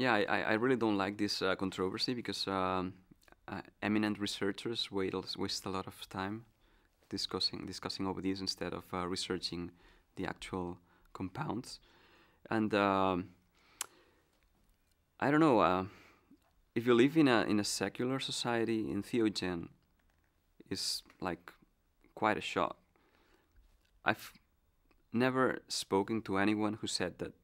Yeah, I, I really don't like this uh, controversy because um, uh, eminent researchers waste, waste a lot of time discussing discussing over these instead of uh, researching the actual compounds. And um, I don't know uh, if you live in a in a secular society in theogen is like quite a shock. I've never spoken to anyone who said that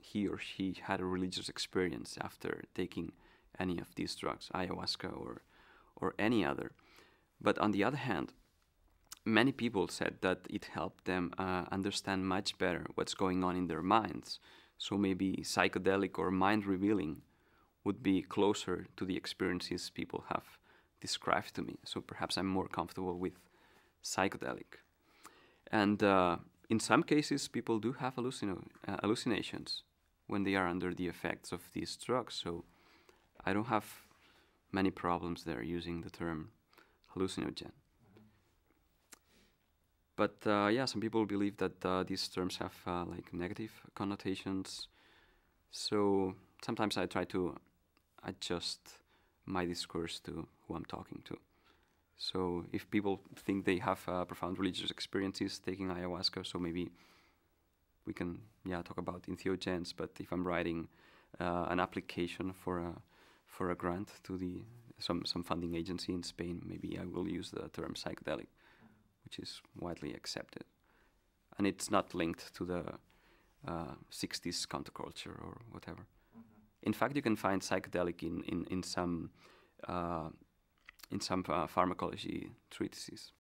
he or she had a religious experience after taking any of these drugs, ayahuasca or, or any other. But on the other hand, many people said that it helped them uh, understand much better what's going on in their minds. So maybe psychedelic or mind revealing would be closer to the experiences people have described to me. So perhaps I'm more comfortable with psychedelic. And uh, in some cases, people do have uh, hallucinations when they are under the effects of these drugs. So I don't have many problems there using the term hallucinogen. But uh, yeah, some people believe that uh, these terms have uh, like negative connotations. So sometimes I try to adjust my discourse to who I'm talking to. So if people think they have uh, profound religious experiences taking ayahuasca, so maybe we can yeah talk about entheogens, But if I'm writing uh, an application for a for a grant to the some some funding agency in Spain, maybe I will use the term psychedelic, which is widely accepted, and it's not linked to the uh, 60s counterculture or whatever. Mm -hmm. In fact, you can find psychedelic in in in some uh, in some uh, pharmacology treatises.